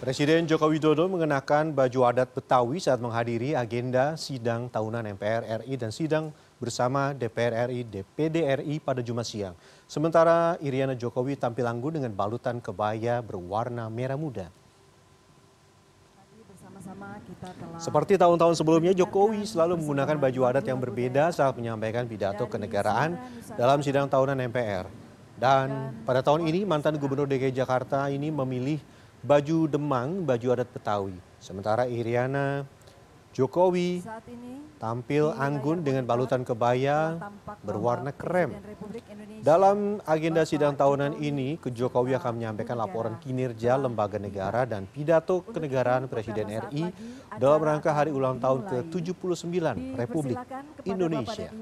Presiden Joko Widodo mengenakan baju adat Betawi saat menghadiri agenda sidang tahunan MPR RI dan sidang bersama DPR RI DPD RI pada Jumat siang. Sementara Iriana Jokowi tampil anggun dengan balutan kebaya berwarna merah muda. Seperti tahun-tahun sebelumnya, Jokowi selalu menggunakan baju adat yang berbeda saat menyampaikan pidato kenegaraan dalam sidang tahunan MPR. Dan pada tahun ini, mantan Gubernur DKI Jakarta ini memilih baju Demang, baju adat Betawi. Sementara Iriana Jokowi tampil anggun dengan balutan kebaya berwarna krem. Dalam agenda sidang tahunan ini, Jokowi akan menyampaikan laporan kinerja lembaga negara dan pidato kenegaraan Presiden RI dalam rangka hari ulang tahun ke-79 Republik Indonesia.